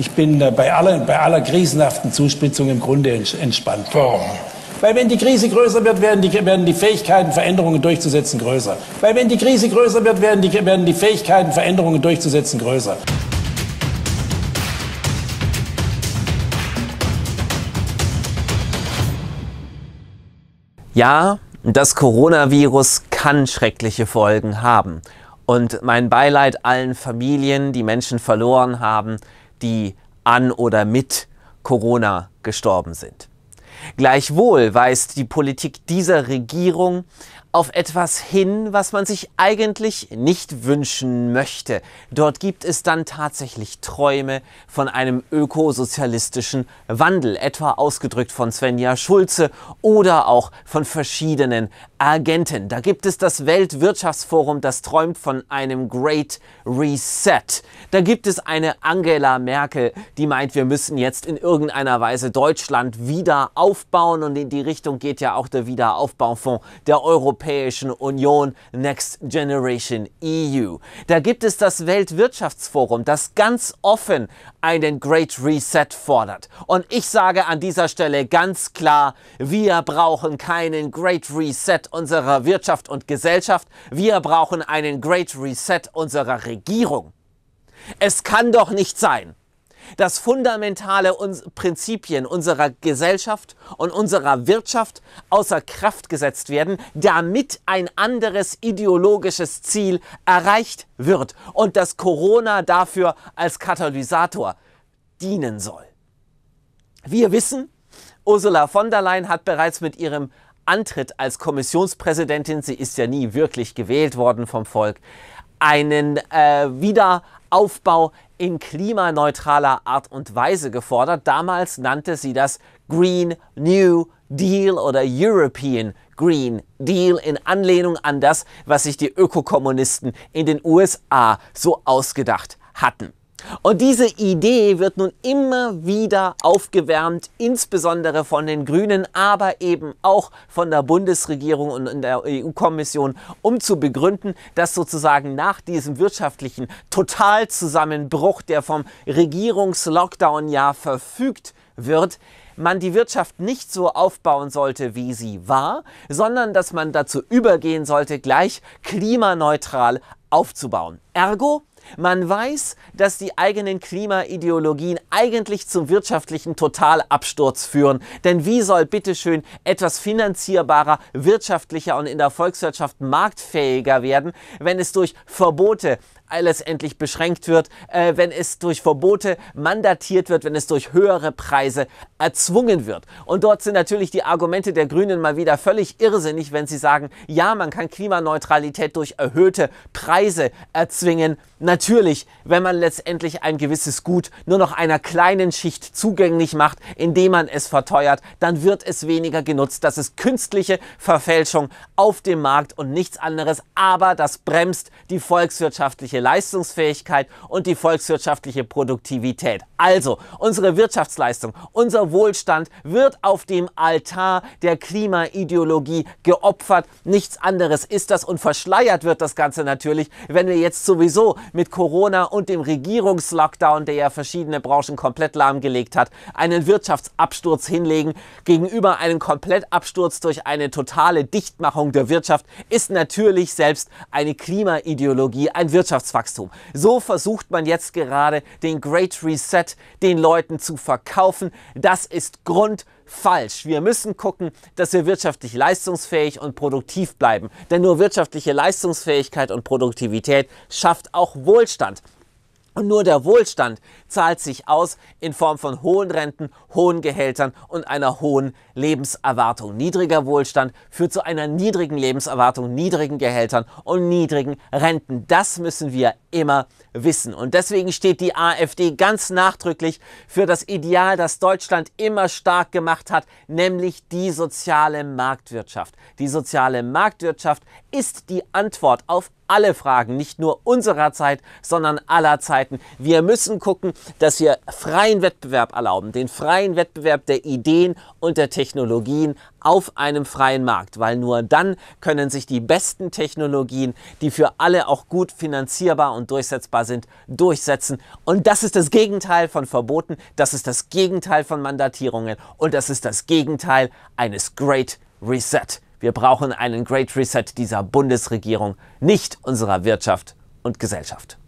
Ich bin bei aller, bei aller krisenhaften Zuspitzung im Grunde entspannt. Warum? Weil wenn die Krise größer wird, werden die, werden die Fähigkeiten, Veränderungen durchzusetzen, größer. Weil wenn die Krise größer wird, werden die, werden die Fähigkeiten, Veränderungen durchzusetzen, größer. Ja, das Coronavirus kann schreckliche Folgen haben. Und mein Beileid allen Familien, die Menschen verloren haben, die an oder mit Corona gestorben sind. Gleichwohl weist die Politik dieser Regierung auf etwas hin, was man sich eigentlich nicht wünschen möchte. Dort gibt es dann tatsächlich Träume von einem ökosozialistischen Wandel, etwa ausgedrückt von Svenja Schulze oder auch von verschiedenen Agenten. Da gibt es das Weltwirtschaftsforum, das träumt von einem Great Reset. Da gibt es eine Angela Merkel, die meint, wir müssen jetzt in irgendeiner Weise Deutschland wieder aufbauen und in die Richtung geht ja auch der Wiederaufbaufonds der Europäischen Europäischen Union Next Generation EU. Da gibt es das Weltwirtschaftsforum, das ganz offen einen Great Reset fordert. Und ich sage an dieser Stelle ganz klar, wir brauchen keinen Great Reset unserer Wirtschaft und Gesellschaft, wir brauchen einen Great Reset unserer Regierung. Es kann doch nicht sein, dass fundamentale Prinzipien unserer Gesellschaft und unserer Wirtschaft außer Kraft gesetzt werden, damit ein anderes ideologisches Ziel erreicht wird und dass Corona dafür als Katalysator dienen soll. Wir wissen, Ursula von der Leyen hat bereits mit ihrem Antritt als Kommissionspräsidentin, sie ist ja nie wirklich gewählt worden vom Volk, einen äh, Wiederaufbau in klimaneutraler Art und Weise gefordert. Damals nannte sie das Green New Deal oder European Green Deal in Anlehnung an das, was sich die Ökokommunisten in den USA so ausgedacht hatten. Und diese Idee wird nun immer wieder aufgewärmt, insbesondere von den Grünen, aber eben auch von der Bundesregierung und der EU-Kommission, um zu begründen, dass sozusagen nach diesem wirtschaftlichen Totalzusammenbruch, der vom Regierungslockdown-Jahr verfügt wird, man die Wirtschaft nicht so aufbauen sollte, wie sie war, sondern dass man dazu übergehen sollte, gleich klimaneutral aufzubauen. Ergo, man weiß, dass die eigenen Klimaideologien eigentlich zum wirtschaftlichen Totalabsturz führen. Denn wie soll bitteschön etwas finanzierbarer, wirtschaftlicher und in der Volkswirtschaft marktfähiger werden, wenn es durch Verbote alles endlich beschränkt wird, äh, wenn es durch Verbote mandatiert wird, wenn es durch höhere Preise erzwungen wird. Und dort sind natürlich die Argumente der Grünen mal wieder völlig irrsinnig, wenn sie sagen, ja, man kann Klimaneutralität durch erhöhte Preise erzwingen. Natürlich, wenn man letztendlich ein gewisses Gut nur noch einer kleinen Schicht zugänglich macht, indem man es verteuert, dann wird es weniger genutzt. Das ist künstliche Verfälschung auf dem Markt und nichts anderes, aber das bremst die volkswirtschaftliche Leistungsfähigkeit und die volkswirtschaftliche Produktivität. Also, unsere Wirtschaftsleistung, unser Wohlstand wird auf dem Altar der Klimaideologie geopfert. Nichts anderes ist das und verschleiert wird das Ganze natürlich, wenn wir jetzt sowieso mit Corona und dem Regierungslockdown, der ja verschiedene Branchen komplett lahmgelegt hat, einen Wirtschaftsabsturz hinlegen gegenüber einem Komplettabsturz durch eine totale Dichtmachung der Wirtschaft ist natürlich selbst eine Klimaideologie, ein Wirtschaftswachstum. So versucht man jetzt gerade den Great Reset den Leuten zu verkaufen. Das ist Grund falsch. Wir müssen gucken, dass wir wirtschaftlich leistungsfähig und produktiv bleiben. Denn nur wirtschaftliche Leistungsfähigkeit und Produktivität schafft auch Wohlstand. Und nur der Wohlstand zahlt sich aus in Form von hohen Renten, hohen Gehältern und einer hohen Lebenserwartung. Niedriger Wohlstand führt zu einer niedrigen Lebenserwartung, niedrigen Gehältern und niedrigen Renten. Das müssen wir immer wissen. Und deswegen steht die AfD ganz nachdrücklich für das Ideal, das Deutschland immer stark gemacht hat, nämlich die soziale Marktwirtschaft. Die soziale Marktwirtschaft ist die Antwort auf alle Fragen, nicht nur unserer Zeit, sondern aller Zeiten. Wir müssen gucken, dass wir freien Wettbewerb erlauben, den freien Wettbewerb der Ideen und der Technologien auf einem freien Markt, weil nur dann können sich die besten Technologien, die für alle auch gut finanzierbar und durchsetzbar sind, durchsetzen. Und das ist das Gegenteil von Verboten, das ist das Gegenteil von Mandatierungen und das ist das Gegenteil eines Great Reset. Wir brauchen einen Great Reset dieser Bundesregierung, nicht unserer Wirtschaft und Gesellschaft.